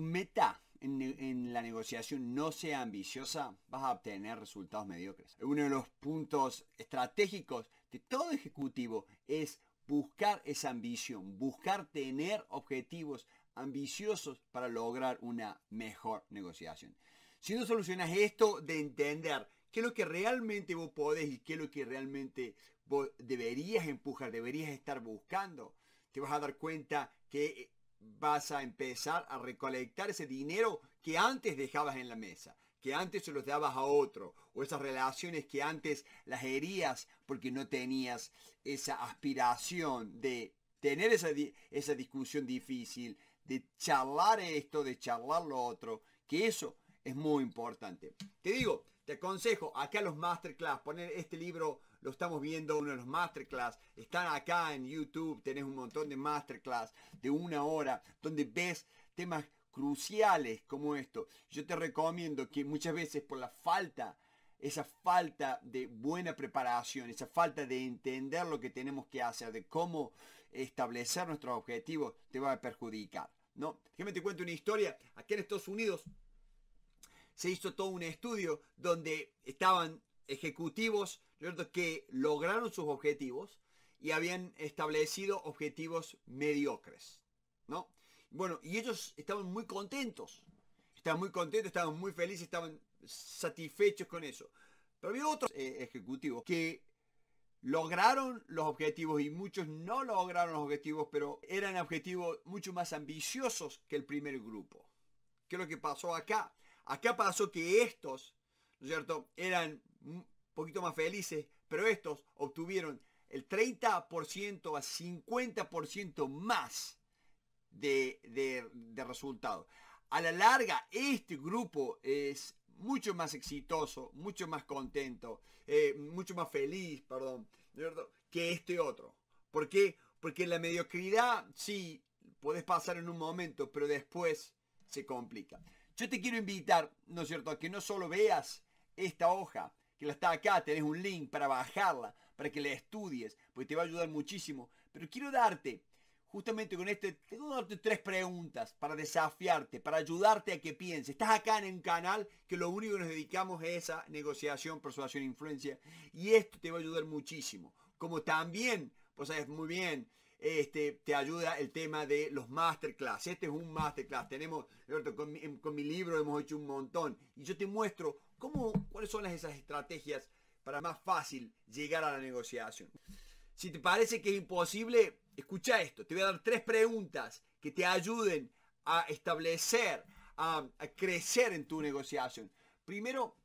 meta en, la negociación no sea ambiciosa, vas a obtener resultados mediocres. Uno de los puntos estratégicos de todo ejecutivo es buscar esa ambición, buscar tener objetivos ambiciosos para lograr una mejor negociación. Si no solucionas esto de entender qué es lo que realmente vos podés y qué es lo que realmente vos deberías empujar, deberías estar buscando, te vas a dar cuenta que vas a empezar a recolectar ese dinero que antes dejabas en la mesa, que antes se los dabas a otro, o esas relaciones que antes las herías porque no tenías esa aspiración de tener esa, esa discusión difícil, de charlar esto, de charlar lo otro, que eso es muy importante. Te digo, te aconsejo acá los masterclass, poner este libro lo estamos viendo uno de los masterclass, están acá en YouTube, tenés un montón de masterclass de una hora donde ves temas cruciales como esto. Yo te recomiendo que muchas veces por la falta esa falta de buena preparación, esa falta de entender lo que tenemos que hacer, de cómo establecer nuestros objetivos, te va a perjudicar. ¿no? Déjame te cuento una historia. Aquí en Estados Unidos se hizo todo un estudio donde estaban ejecutivos ¿cierto? que lograron sus objetivos y habían establecido objetivos mediocres. ¿no? Bueno, y ellos estaban muy contentos. Estaban muy contentos, estaban muy felices, estaban satisfechos con eso. Pero había otros eh, ejecutivos que lograron los objetivos y muchos no lograron los objetivos, pero eran objetivos mucho más ambiciosos que el primer grupo. ¿Qué es lo que pasó acá? Acá pasó que estos, ¿no es cierto?, eran poquito más felices, pero estos obtuvieron el 30% a 50% más de, de, de resultados. A la larga, este grupo es mucho más exitoso, mucho más contento, eh, mucho más feliz, perdón, que este otro. ¿Por qué? Porque la mediocridad, sí, puedes pasar en un momento, pero después se complica. Yo te quiero invitar, ¿no es cierto?, a que no solo veas esta hoja, que la está acá, te un link para bajarla, para que la estudies, porque te va a ayudar muchísimo. Pero quiero darte, justamente con este, tengo darte tres preguntas para desafiarte, para ayudarte a que pienses. Estás acá en un canal que lo único que nos dedicamos es esa negociación, persuasión, influencia, y esto te va a ayudar muchísimo. Como también, pues sabes muy bien, este, te ayuda el tema de los masterclass. Este es un masterclass. Tenemos, con mi, libro hemos hecho un montón. Y yo te muestro cómo, cuáles son las, esas estrategias para más fácil llegar a la negociación. Si te parece que es imposible, escucha esto. Te voy a dar tres preguntas que te ayuden a establecer, a, crecer en tu negociación. Primero,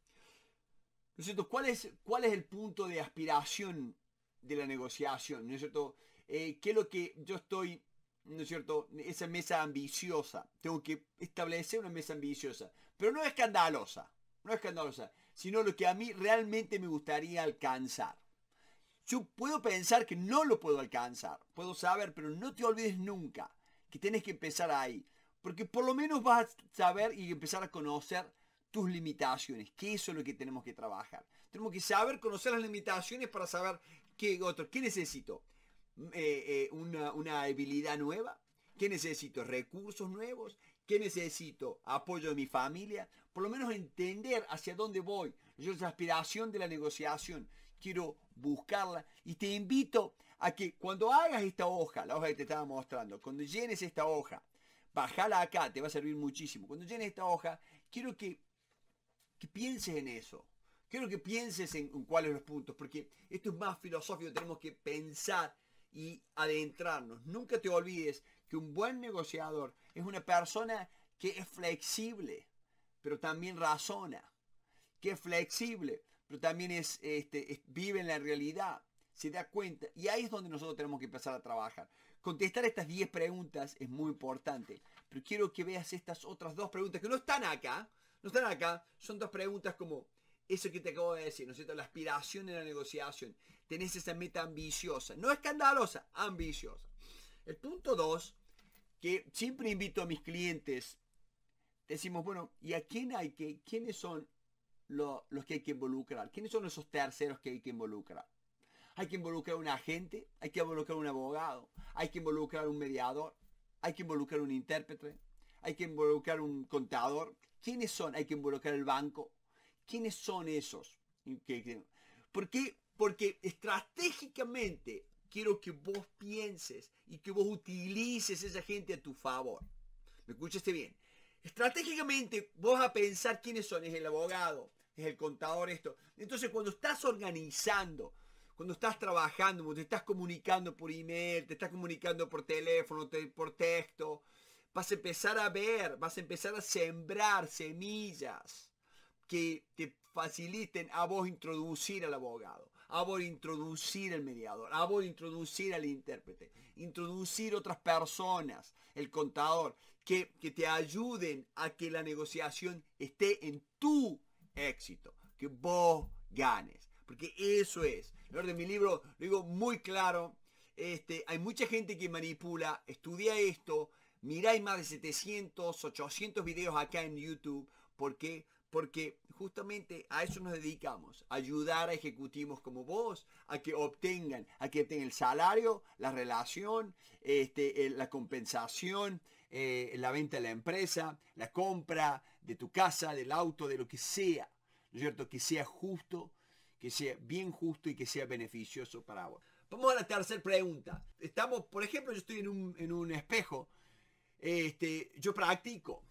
¿Cuál es, cuál es el punto de aspiración de la negociación? ¿No es cierto? Eh, qué es lo que yo estoy, ¿no es cierto? Esa mesa ambiciosa. Tengo que establecer una mesa ambiciosa, pero no escandalosa, no escandalosa, sino lo que a mí realmente me gustaría alcanzar. Yo puedo pensar que no lo puedo alcanzar, puedo saber, pero no te olvides nunca que tienes que empezar ahí, porque por lo menos vas a saber y empezar a conocer tus limitaciones, que eso es lo que tenemos que trabajar. Tenemos que saber conocer las limitaciones para saber qué otro, qué necesito. Eh, eh, una, una habilidad nueva? ¿Qué necesito? ¿Recursos nuevos? ¿Qué necesito? ¿Apoyo de mi familia? Por lo menos entender hacia dónde voy. Yo es aspiración de la negociación. Quiero buscarla. Y te invito a que cuando hagas esta hoja, la hoja que te estaba mostrando, cuando llenes esta hoja, bajala acá, te va a servir muchísimo. Cuando llenes esta hoja, quiero que, pienses en eso. Quiero que pienses en, cuáles son los puntos, porque esto es más filosófico, tenemos que pensar y adentrarnos. Nunca te olvides que un buen negociador es una persona que es flexible, pero también razona, que es flexible, pero también es, este, vive en la realidad, se da cuenta. Y ahí es donde nosotros tenemos que empezar a trabajar. Contestar estas 10 preguntas es muy importante, pero quiero que veas estas otras dos preguntas que no están acá, no están acá, son dos preguntas como eso que te acabo de decir, ¿no es cierto? La aspiración en la negociación. Tenés esa meta ambiciosa, no escandalosa, ambiciosa. El punto dos, que siempre invito a mis clientes, decimos, bueno, ¿y a quién hay que, quiénes son los que hay que involucrar? ¿Quiénes son esos terceros que hay que involucrar? Hay que involucrar a un agente, hay que involucrar a un abogado, hay que involucrar a un mediador, hay que involucrar a un intérprete, hay que involucrar a un contador. ¿Quiénes son? Hay que involucrar el banco, ¿Quiénes son esos? ¿Por qué? Porque estratégicamente quiero que vos pienses y que vos utilices esa gente a tu favor. ¿Me escuchaste bien? Estratégicamente vos a pensar quiénes son, es el abogado, es el contador, esto. Entonces cuando estás organizando, cuando estás trabajando, cuando te estás comunicando por email, te estás comunicando por teléfono, por texto, vas a empezar a ver, vas a empezar a sembrar semillas que te faciliten a vos introducir al abogado, a vos introducir al mediador, a vos introducir al intérprete, introducir otras personas, el contador, que, te ayuden a que la negociación esté en tu éxito, que vos ganes. Porque eso es. en mi libro lo digo muy claro. Este, hay mucha gente que manipula, estudia esto. Mirá, más de 700, 800 videos acá en YouTube. porque, porque justamente a eso nos dedicamos, ayudar a ejecutivos como vos a que obtengan, a que obtengan el salario, la relación, este, la compensación, eh, la venta de la empresa, la compra de tu casa, del auto, de lo que sea, ¿no es cierto? Que sea justo, que sea bien justo y que sea beneficioso para vos. Vamos a la tercera pregunta. Estamos, por ejemplo, yo estoy en un, espejo, este, yo practico,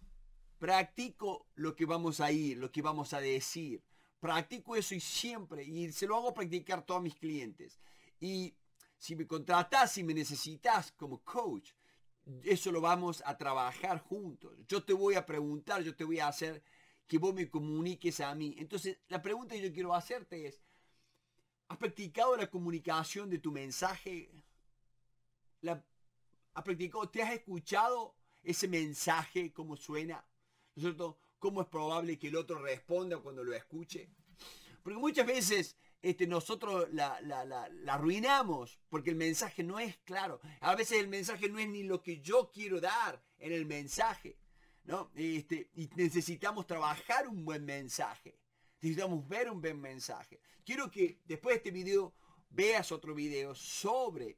Practico lo que vamos a ir, lo que vamos a decir. Practico eso y siempre, y se lo hago practicar a todos mis clientes. Y si me contratas si me necesitas como coach, eso lo vamos a trabajar juntos. Yo te voy a preguntar, yo te voy a hacer que vos me comuniques a mí. Entonces, la pregunta que yo quiero hacerte es, ¿has practicado la comunicación de tu mensaje? has practicado, ¿Te has escuchado ese mensaje, como suena? ¿Cómo es probable que el otro responda cuando lo escuche? Porque muchas veces este, nosotros la, arruinamos porque el mensaje no es claro. A veces el mensaje no es ni lo que yo quiero dar en el mensaje. ¿no? Este, y necesitamos trabajar un buen mensaje. Necesitamos ver un buen mensaje. Quiero que después de este video veas otro video sobre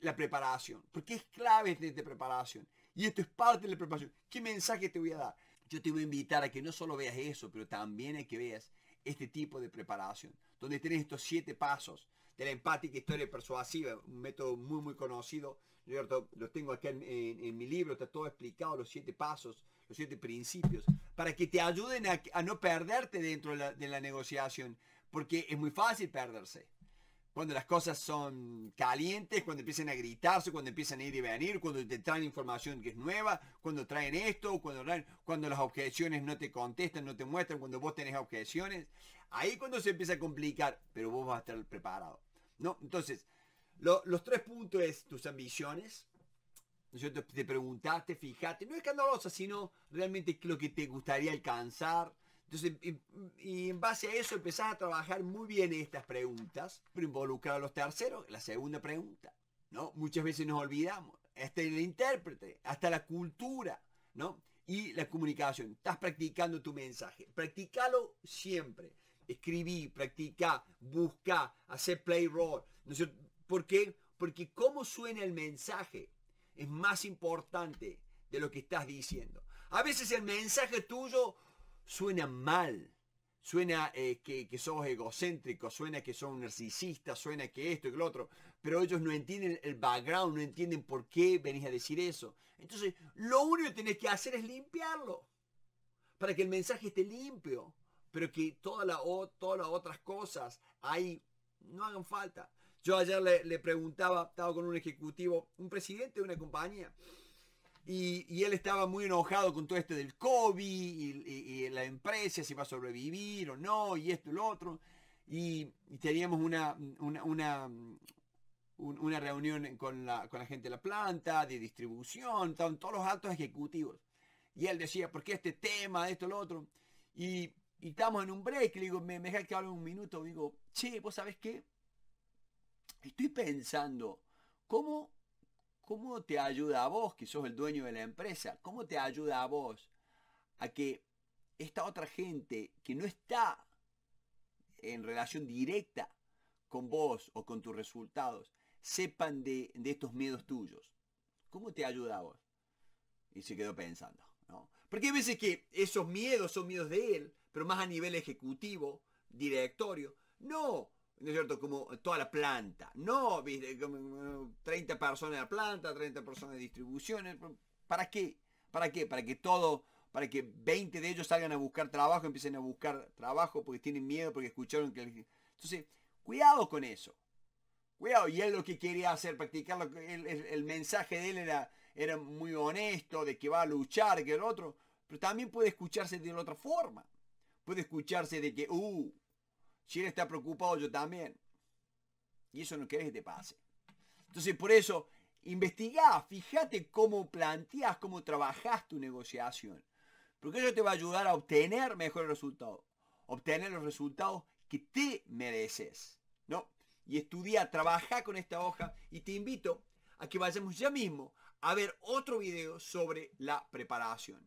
la preparación. Porque es clave este de preparación. Y esto es parte de la preparación. ¿Qué mensaje te voy a dar? Yo te voy a invitar a que no solo veas eso, pero también a que veas este tipo de preparación, donde tienes estos siete pasos de la empática historia persuasiva, un método muy, muy conocido. Yo lo tengo acá en, mi libro, está todo explicado, los siete pasos, los siete principios, para que te ayuden a, no perderte dentro de la negociación, porque es muy fácil perderse cuando las cosas son calientes, cuando empiezan a gritarse, cuando empiezan a ir y venir, cuando te traen información que es nueva, cuando traen esto, cuando, las objeciones no te contestan, no te muestran, cuando vos tenés objeciones, ahí cuando se empieza a complicar, pero vos vas a estar preparado. ¿no? Entonces, los tres puntos es tus ambiciones, te, te preguntaste, fijate. no es escandalosa, sino realmente lo que te gustaría alcanzar, entonces, y, en base a eso empezás a trabajar muy bien estas preguntas, pero involucrar a los terceros, la segunda pregunta, ¿no? Muchas veces nos olvidamos, hasta el intérprete, hasta la cultura, ¿no? Y la comunicación, estás practicando tu mensaje, practicalo siempre, escribí, practica, busca, hacer play role, ¿no ¿Por qué? Porque cómo suena el mensaje es más importante de lo que estás diciendo. A veces el mensaje tuyo suena mal, suena eh, que, que, sos egocéntrico, suena que sos narcisistas, narcisista, suena que esto y que lo otro, pero ellos no entienden el background, no entienden por qué venís a decir eso. Entonces, lo único que tenés que hacer es limpiarlo, para que el mensaje esté limpio, pero que todas las otras cosas ahí no hagan falta. Yo ayer le, le preguntaba, estaba con un ejecutivo, un presidente de una compañía, y, él estaba muy enojado con todo esto del COVID y, la empresa, si va a sobrevivir o no, y esto y lo otro. Y, teníamos una, una, una, reunión con la, gente de la planta, de distribución, todos los altos ejecutivos. Y él decía, ¿por qué este tema, esto, lo otro? Y, estamos en un break, le digo, me, me deja que hable un minuto, digo, che, ¿vos sabés qué? Estoy pensando, ¿cómo ¿Cómo te ayuda a vos, que sos el dueño de la empresa? ¿Cómo te ayuda a vos a que esta otra gente que no está en relación directa con vos o con tus resultados sepan de, estos miedos tuyos? ¿Cómo te ayuda a vos? Y se quedó pensando. Porque hay veces que esos miedos son miedos de él, pero más a nivel ejecutivo, directorio. No, ¿no es cierto? Como toda la planta. No, 30 personas de la planta, 30 personas de distribuciones. ¿Para qué? ¿Para qué? Para que todo, para que 20 de ellos salgan a buscar trabajo, empiecen a buscar trabajo porque tienen miedo, porque escucharon que... Entonces, cuidado con eso. Cuidado, y él lo que quería hacer, practicar, el, mensaje de él era, era muy honesto, de que va a luchar, que el otro, pero también puede escucharse de otra forma. Puede escucharse de que, uh, si él está preocupado, yo también. Y eso no querés que te pase. Entonces, por eso, investiga fíjate cómo planteas, cómo trabajas tu negociación. Porque eso te va a ayudar a obtener mejores resultados. Obtener los resultados que te mereces. ¿No? Y estudia, trabaja con esta hoja y te invito a que vayamos ya mismo a ver otro video sobre la preparación.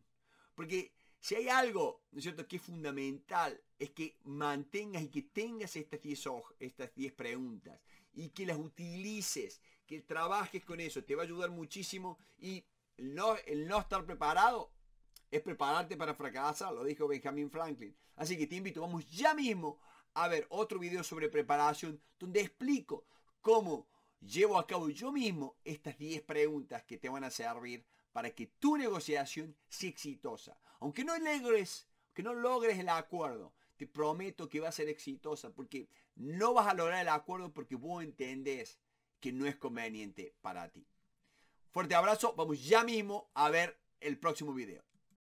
Porque si hay algo, ¿no es cierto?, que es fundamental, es que mantengas y que tengas estas 10 estas preguntas y que las utilices, que trabajes con eso, te va a ayudar muchísimo y no, el no estar preparado es prepararte para fracasar, lo dijo Benjamin Franklin. Así que te invito, vamos ya mismo a ver otro video sobre preparación donde explico cómo llevo a cabo yo mismo estas 10 preguntas que te van a servir para que tu negociación sea exitosa. Aunque no logres, que no logres el acuerdo, te prometo que va a ser exitosa porque no vas a lograr el acuerdo porque vos entendés que no es conveniente para ti. Fuerte abrazo, vamos ya mismo a ver el próximo video.